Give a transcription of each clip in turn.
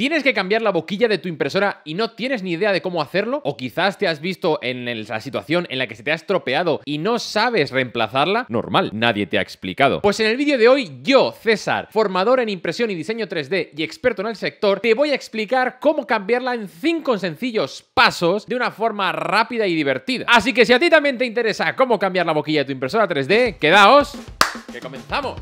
¿Tienes que cambiar la boquilla de tu impresora y no tienes ni idea de cómo hacerlo? ¿O quizás te has visto en la situación en la que se te ha estropeado y no sabes reemplazarla? Normal, nadie te ha explicado. Pues en el vídeo de hoy, yo, César, formador en impresión y diseño 3D y experto en el sector, te voy a explicar cómo cambiarla en 5 sencillos pasos de una forma rápida y divertida. Así que si a ti también te interesa cómo cambiar la boquilla de tu impresora 3D, quedaos que comenzamos.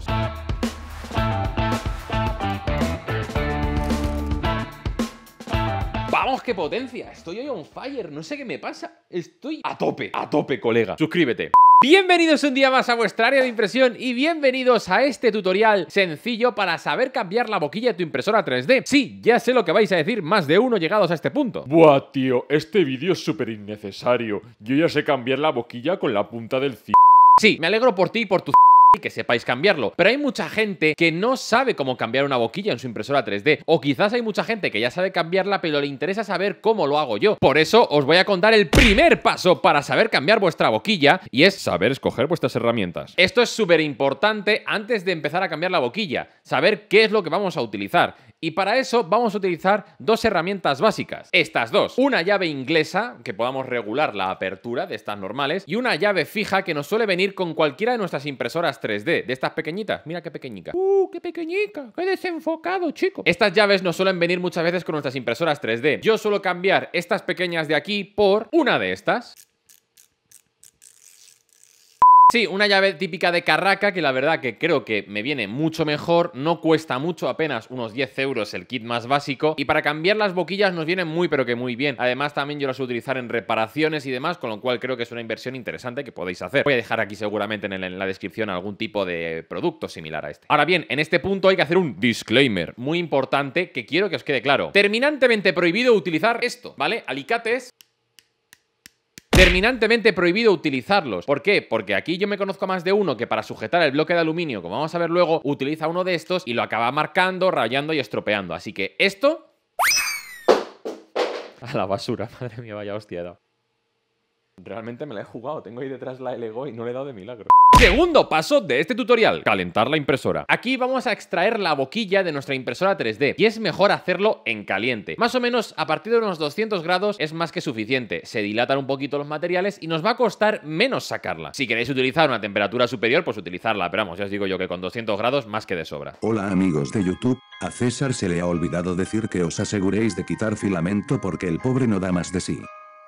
Vamos, qué potencia. Estoy hoy on fire. No sé qué me pasa. Estoy a tope, a tope, colega. Suscríbete. Bienvenidos un día más a vuestra área de impresión y bienvenidos a este tutorial sencillo para saber cambiar la boquilla de tu impresora 3D. Sí, ya sé lo que vais a decir más de uno llegados a este punto. Buah, tío, este vídeo es súper innecesario. Yo ya sé cambiar la boquilla con la punta del c... Sí, me alegro por ti y por tu y que sepáis cambiarlo. Pero hay mucha gente que no sabe cómo cambiar una boquilla en su impresora 3D. O quizás hay mucha gente que ya sabe cambiarla, pero le interesa saber cómo lo hago yo. Por eso os voy a contar el primer paso para saber cambiar vuestra boquilla y es saber escoger vuestras herramientas. Esto es súper importante antes de empezar a cambiar la boquilla, saber qué es lo que vamos a utilizar. Y para eso vamos a utilizar dos herramientas básicas. Estas dos. Una llave inglesa, que podamos regular la apertura de estas normales, y una llave fija que nos suele venir con cualquiera de nuestras impresoras 3D, de estas pequeñitas. Mira qué pequeñica. ¡Uh, qué pequeñica! ¡Qué desenfocado, chico! Estas llaves no suelen venir muchas veces con nuestras impresoras 3D. Yo suelo cambiar estas pequeñas de aquí por una de estas. Sí, una llave típica de Carraca que la verdad que creo que me viene mucho mejor, no cuesta mucho, apenas unos 10 euros el kit más básico y para cambiar las boquillas nos viene muy pero que muy bien. Además también yo las a utilizar en reparaciones y demás, con lo cual creo que es una inversión interesante que podéis hacer. Voy a dejar aquí seguramente en, en la descripción algún tipo de producto similar a este. Ahora bien, en este punto hay que hacer un disclaimer muy importante que quiero que os quede claro. Terminantemente prohibido utilizar esto, ¿vale? Alicates Terminantemente prohibido utilizarlos. ¿Por qué? Porque aquí yo me conozco más de uno que para sujetar el bloque de aluminio, como vamos a ver luego, utiliza uno de estos y lo acaba marcando, rayando y estropeando. Así que esto... A la basura, madre mía, vaya hostia. Realmente me la he jugado, tengo ahí detrás la LGO y no le he dado de milagro. Segundo paso de este tutorial, calentar la impresora. Aquí vamos a extraer la boquilla de nuestra impresora 3D y es mejor hacerlo en caliente. Más o menos a partir de unos 200 grados es más que suficiente, se dilatan un poquito los materiales y nos va a costar menos sacarla. Si queréis utilizar una temperatura superior, pues utilizarla, pero vamos, ya os digo yo que con 200 grados más que de sobra. Hola amigos de YouTube, a César se le ha olvidado decir que os aseguréis de quitar filamento porque el pobre no da más de sí.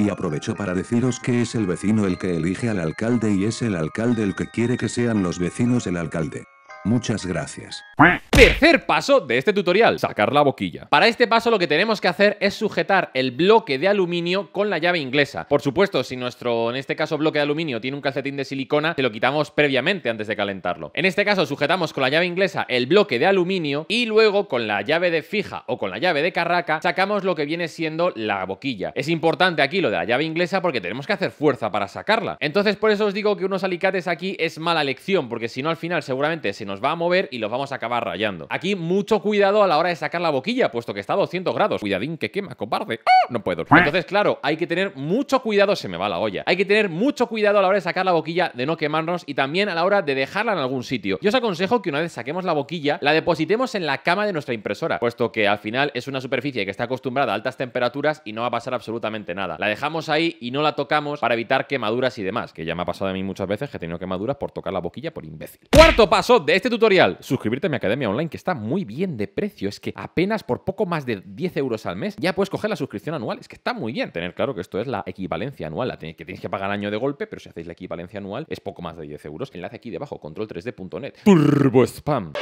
Y aprovecho para deciros que es el vecino el que elige al alcalde y es el alcalde el que quiere que sean los vecinos el alcalde. Muchas gracias. Tercer paso de este tutorial, sacar la boquilla. Para este paso lo que tenemos que hacer es sujetar el bloque de aluminio con la llave inglesa. Por supuesto, si nuestro, en este caso, bloque de aluminio tiene un calcetín de silicona, se lo quitamos previamente antes de calentarlo. En este caso, sujetamos con la llave inglesa el bloque de aluminio y luego con la llave de fija o con la llave de carraca sacamos lo que viene siendo la boquilla. Es importante aquí lo de la llave inglesa porque tenemos que hacer fuerza para sacarla. Entonces, por eso os digo que unos alicates aquí es mala lección, porque si no, al final seguramente se nos va a mover y los vamos a acabar rayando. Aquí mucho cuidado a la hora de sacar la boquilla, puesto que está a 200 grados. Cuidadín que quema, cobarde. ¡Ah! No puedo. Entonces, claro, hay que tener mucho cuidado, se me va la olla. Hay que tener mucho cuidado a la hora de sacar la boquilla, de no quemarnos y también a la hora de dejarla en algún sitio. Yo os aconsejo que una vez saquemos la boquilla, la depositemos en la cama de nuestra impresora, puesto que al final es una superficie que está acostumbrada a altas temperaturas y no va a pasar absolutamente nada. La dejamos ahí y no la tocamos para evitar quemaduras y demás, que ya me ha pasado a mí muchas veces que he tenido quemaduras por tocar la boquilla por imbécil. Cuarto paso de este tutorial, suscribirte a mi academia online, que está muy bien de precio, es que apenas por poco más de 10 euros al mes ya puedes coger la suscripción anual, es que está muy bien tener claro que esto es la equivalencia anual, la que tienes que pagar año de golpe, pero si hacéis la equivalencia anual es poco más de 10 euros. Enlace aquí debajo, control3d.net. Turbo Spam.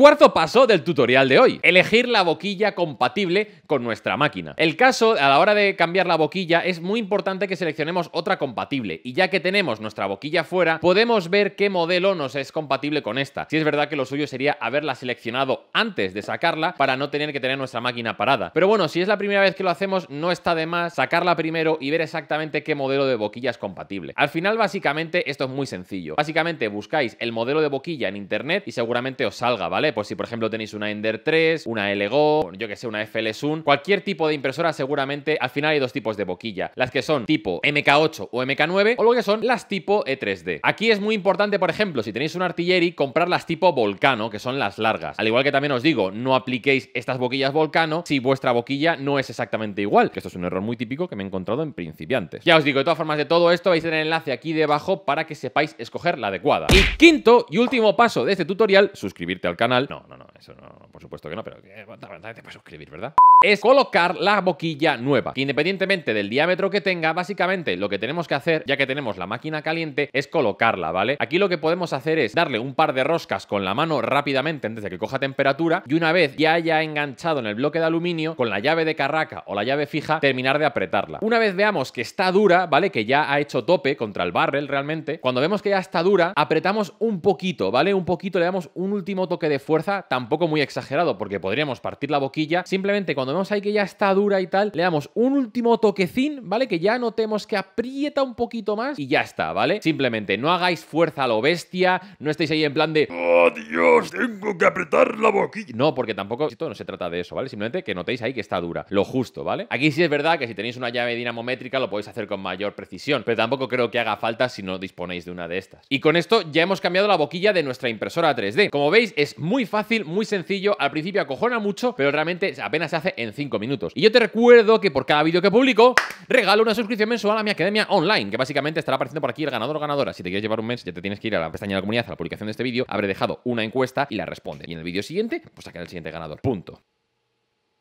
Cuarto paso del tutorial de hoy, elegir la boquilla compatible con nuestra máquina. El caso, a la hora de cambiar la boquilla, es muy importante que seleccionemos otra compatible, y ya que tenemos nuestra boquilla fuera, podemos ver qué modelo nos es compatible con esta. Si es verdad que lo suyo sería haberla seleccionado antes de sacarla para no tener que tener nuestra máquina parada. Pero bueno, si es la primera vez que lo hacemos, no está de más sacarla primero y ver exactamente qué modelo de boquilla es compatible. Al final, básicamente, esto es muy sencillo. Básicamente, buscáis el modelo de boquilla en internet y seguramente os salga, ¿vale? Pues si, por ejemplo, tenéis una Ender 3, una LGO, yo que sé, una FLSUN, cualquier tipo de impresora seguramente, al final hay dos tipos de boquilla, las que son tipo MK8 o MK9 o lo que son las tipo E3D. Aquí es muy importante, por ejemplo, si tenéis una artillería, comprar las tipo Volcano, que son las largas. Al igual que también os digo, no apliquéis estas boquillas Volcano si vuestra boquilla no es exactamente igual, que esto es un error muy típico que me he encontrado en principiantes. Ya os digo, de todas formas de todo esto vais a tener el enlace aquí debajo para que sepáis escoger la adecuada. Y quinto y último paso de este tutorial, suscribirte al canal no, no, no, eso no, por supuesto que no, pero te puedes suscribir, ¿verdad? Es colocar la boquilla nueva. Independientemente del diámetro que tenga, básicamente lo que tenemos que hacer, ya que tenemos la máquina caliente, es colocarla, ¿vale? Aquí lo que podemos hacer es darle un par de roscas con la mano rápidamente antes de que coja temperatura y una vez ya haya enganchado en el bloque de aluminio, con la llave de carraca o la llave fija, terminar de apretarla. Una vez veamos que está dura, ¿vale? Que ya ha hecho tope contra el barrel realmente, cuando vemos que ya está dura, apretamos un poquito, ¿vale? Un poquito, le damos un último toque de fuerza tampoco muy exagerado, porque podríamos partir la boquilla. Simplemente cuando vemos ahí que ya está dura y tal, le damos un último toquecín, ¿vale? Que ya notemos que aprieta un poquito más y ya está, ¿vale? Simplemente no hagáis fuerza a lo bestia, no estéis ahí en plan de ¡Oh, Dios! Tengo que apretar la boquilla. No, porque tampoco esto no se trata de eso, ¿vale? Simplemente que notéis ahí que está dura, lo justo, ¿vale? Aquí sí es verdad que si tenéis una llave dinamométrica lo podéis hacer con mayor precisión, pero tampoco creo que haga falta si no disponéis de una de estas. Y con esto ya hemos cambiado la boquilla de nuestra impresora 3D. Como veis, es muy fácil, muy sencillo. Al principio acojona mucho, pero realmente apenas se hace en 5 minutos. Y yo te recuerdo que por cada vídeo que publico, regalo una suscripción mensual a mi academia online, que básicamente estará apareciendo por aquí el ganador o ganadora. Si te quieres llevar un mes, ya te tienes que ir a la pestaña de la comunidad, a la publicación de este vídeo, habré dejado una encuesta y la responde. Y en el vídeo siguiente, pues sacaré el siguiente ganador. Punto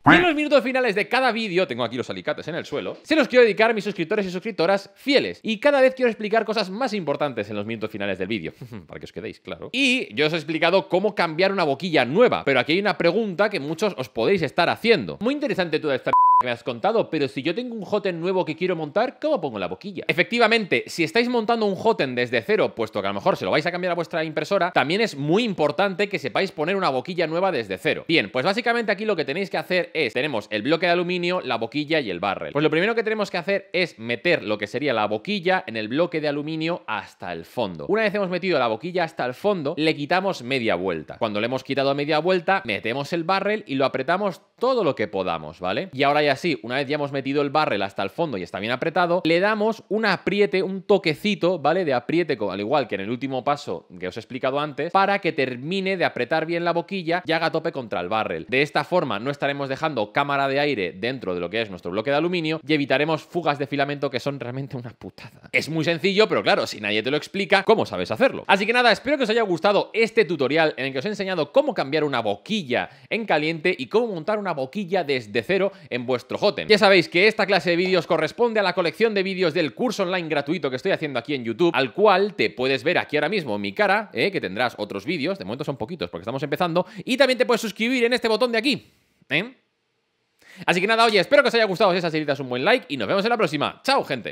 en los minutos finales de cada vídeo, tengo aquí los alicates en el suelo, se los quiero dedicar a mis suscriptores y suscriptoras fieles. Y cada vez quiero explicar cosas más importantes en los minutos finales del vídeo, para que os quedéis, claro. Y yo os he explicado cómo cambiar una boquilla nueva, pero aquí hay una pregunta que muchos os podéis estar haciendo. Muy interesante toda esta que me has contado, pero si yo tengo un hotend nuevo que quiero montar, ¿cómo pongo la boquilla? Efectivamente, si estáis montando un hotend desde cero, puesto que a lo mejor se lo vais a cambiar a vuestra impresora, también es muy importante que sepáis poner una boquilla nueva desde cero. Bien, pues básicamente aquí lo que tenéis que hacer es, tenemos el bloque de aluminio, la boquilla y el barrel. Pues lo primero que tenemos que hacer es meter lo que sería la boquilla en el bloque de aluminio hasta el fondo. Una vez hemos metido la boquilla hasta el fondo, le quitamos media vuelta. Cuando le hemos quitado media vuelta, metemos el barrel y lo apretamos todo lo que podamos, ¿vale? Y ahora ya sí, una vez ya hemos metido el barrel hasta el fondo y está bien apretado, le damos un apriete, un toquecito, ¿vale? De apriete, al igual que en el último paso que os he explicado antes, para que termine de apretar bien la boquilla y haga tope contra el barrel. De esta forma no estaremos dejando cámara de aire dentro de lo que es nuestro bloque de aluminio y evitaremos fugas de filamento que son realmente una putada. Es muy sencillo, pero claro, si nadie te lo explica, ¿cómo sabes hacerlo? Así que nada, espero que os haya gustado este tutorial en el que os he enseñado cómo cambiar una boquilla en caliente y cómo montar una boquilla desde cero en vuestro Hoten. Ya sabéis que esta clase de vídeos corresponde a la colección de vídeos del curso online gratuito que estoy haciendo aquí en YouTube, al cual te puedes ver aquí ahora mismo mi cara, eh, que tendrás otros vídeos, de momento son poquitos porque estamos empezando, y también te puedes suscribir en este botón de aquí. ¿eh? Así que nada, oye, espero que os haya gustado. Si es así, un buen like y nos vemos en la próxima. ¡Chao, gente!